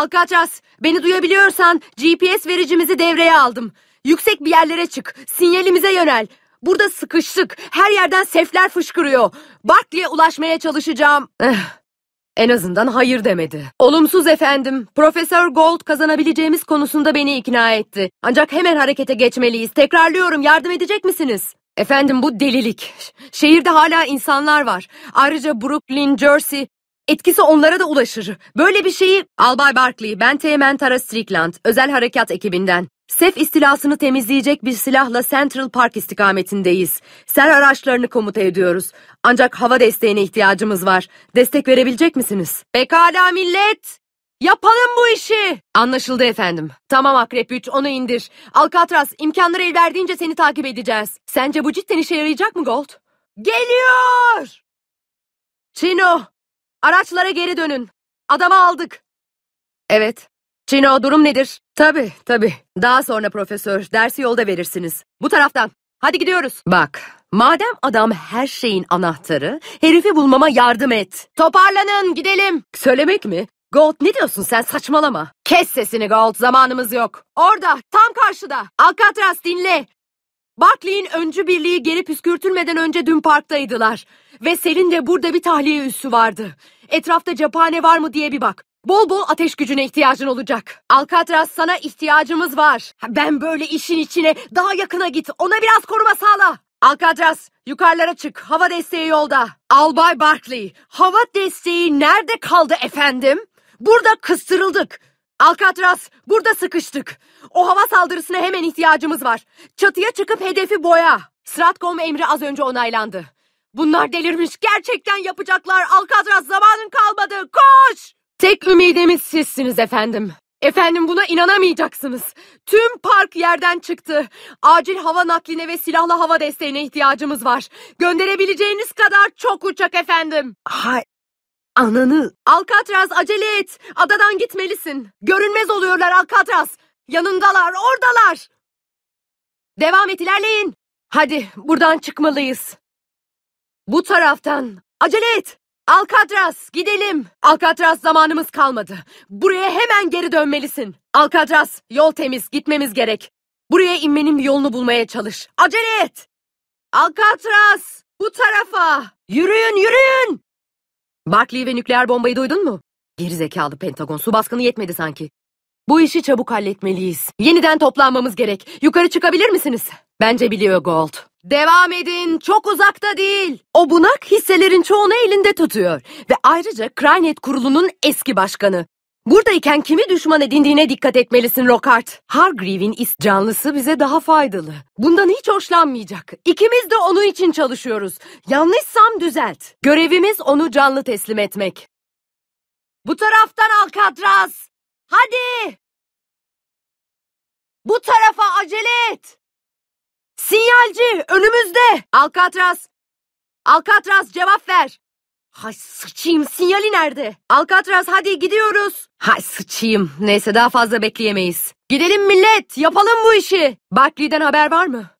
Alcatraz, beni duyabiliyorsan GPS vericimizi devreye aldım. Yüksek bir yerlere çık, sinyalimize yönel. Burada sıkıştık, her yerden sefler fışkırıyor. Barkley'e ulaşmaya çalışacağım. Eh, en azından hayır demedi. Olumsuz efendim, Profesör Gold kazanabileceğimiz konusunda beni ikna etti. Ancak hemen harekete geçmeliyiz. Tekrarlıyorum, yardım edecek misiniz? Efendim bu delilik. Şehirde hala insanlar var. Ayrıca Brooklyn, Jersey etkisi onlara da ulaşır. Böyle bir şeyi... Albay Barkley, ben Teğmen Tara Strickland, özel harekat ekibinden. Sef istilasını temizleyecek bir silahla Central Park istikametindeyiz. Ser araçlarını komuta ediyoruz. Ancak hava desteğine ihtiyacımız var. Destek verebilecek misiniz? Pekala millet! Yapalım bu işi! Anlaşıldı efendim. Tamam Akrep 3 onu indir. Alcatraz imkanları el verdiğince seni takip edeceğiz. Sence bu cidden işe yarayacak mı Gold? Geliyor! Chino Araçlara geri dönün. Adamı aldık. Evet. Çino durum nedir? Tabii tabii. Daha sonra profesör dersi yolda verirsiniz. Bu taraftan. Hadi gidiyoruz. Bak madem adam her şeyin anahtarı herifi bulmama yardım et. Toparlanın gidelim. Söylemek mi? Gold ne diyorsun sen saçmalama. Kes sesini Gold zamanımız yok. Orada tam karşıda. Alcatraz dinle. Barclay'in öncü birliği geri püskürtülmeden önce dün parktaydılar. Ve Selin de burada bir tahliye üssü vardı. Etrafta cephane var mı diye bir bak. Bol bol ateş gücüne ihtiyacın olacak. Alcatraz sana ihtiyacımız var. Ben böyle işin içine daha yakına git. Ona biraz koruma sağla. Alcatraz yukarılara çık. Hava desteği yolda. Albay Barkley hava desteği nerede kaldı efendim? Burada kıstırıldık. Alcatraz burada sıkıştık. O hava saldırısına hemen ihtiyacımız var. Çatıya çıkıp hedefi boya. Stratcom emri az önce onaylandı. Bunlar delirmiş. Gerçekten yapacaklar. Alcatraz zamanın kalmadı. Koş! Tek ümidimiz sizsiniz efendim. Efendim buna inanamayacaksınız. Tüm park yerden çıktı. Acil hava nakline ve silahlı hava desteğine ihtiyacımız var. Gönderebileceğiniz kadar çok uçak efendim. Ha Ananı! Alcatraz acele et! Adadan gitmelisin! Görünmez oluyorlar Alcatraz! Yanındalar, oradalar! Devam et, ilerleyin! Hadi, buradan çıkmalıyız. Bu taraftan! Acele et! Alcatraz, gidelim! Alcatraz zamanımız kalmadı. Buraya hemen geri dönmelisin. Alcatraz, yol temiz, gitmemiz gerek. Buraya inmenin bir yolunu bulmaya çalış. Acele et! Alcatraz, bu tarafa! Yürüyün, yürüyün! Barkley ve nükleer bombayı duydun mu? Gerizekalı Pentagon su baskını yetmedi sanki. Bu işi çabuk halletmeliyiz. Yeniden toplanmamız gerek. Yukarı çıkabilir misiniz? Bence biliyor Gold. Devam edin. Çok uzakta değil. O bunak hisselerin çoğunu elinde tutuyor. Ve ayrıca Crynet kurulunun eski başkanı. Buradayken kimi düşman edindiğine dikkat etmelisin Lockhart. Hargreaves'in is canlısı bize daha faydalı. Bundan hiç hoşlanmayacak. İkimiz de onun için çalışıyoruz. Yanlışsam düzelt. Görevimiz onu canlı teslim etmek. Bu taraftan Alcatraz. Hadi! Bu tarafa acele et! Sinyalci önümüzde! Alcatraz! Alcatraz cevap ver! Hay sıçayım sinyali nerede? Alcatraz hadi gidiyoruz. Hay sıçayım. Neyse daha fazla bekleyemeyiz. Gidelim millet yapalım bu işi. Barkley'den haber var mı?